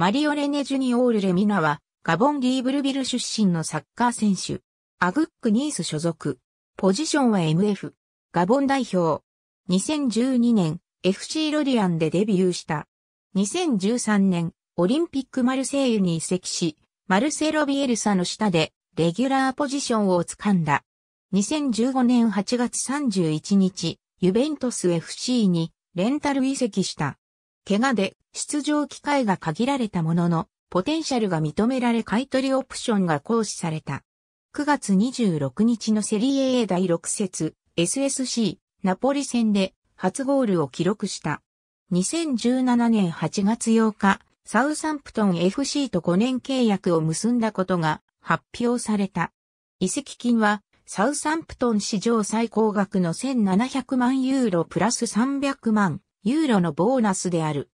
マリオレネ・ジュニオール・レミナは、ガボン・リーブルビル出身のサッカー選手。アグック・ニース所属。ポジションは MF。ガボン代表。2012年、FC ロディアンでデビューした。2013年、オリンピックマルセイユに移籍し、マルセロ・ビエルサの下で、レギュラーポジションを掴んだ。2015年8月31日、ユベントス FC にレンタル移籍した。怪我で出場機会が限られたものの、ポテンシャルが認められ買取オプションが行使された。9月26日のセリエ A 第6節 SSC ナポリ戦で初ゴールを記録した。2017年8月8日、サウサンプトン FC と5年契約を結んだことが発表された。移籍金はサウサンプトン史上最高額の1700万ユーロプラス300万ユーロのボーナスである。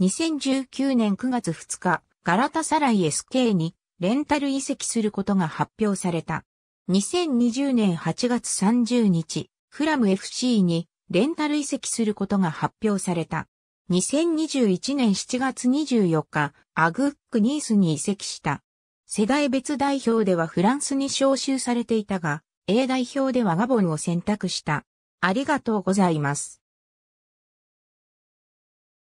2019年9月2日、ガラタサライ SK にレンタル移籍することが発表された。2020年8月30日、フラム FC にレンタル移籍することが発表された。2021年7月24日、アグックニースに移籍した。世代別代表ではフランスに招集されていたが、A 代表ではガボンを選択した。ありがとうございます。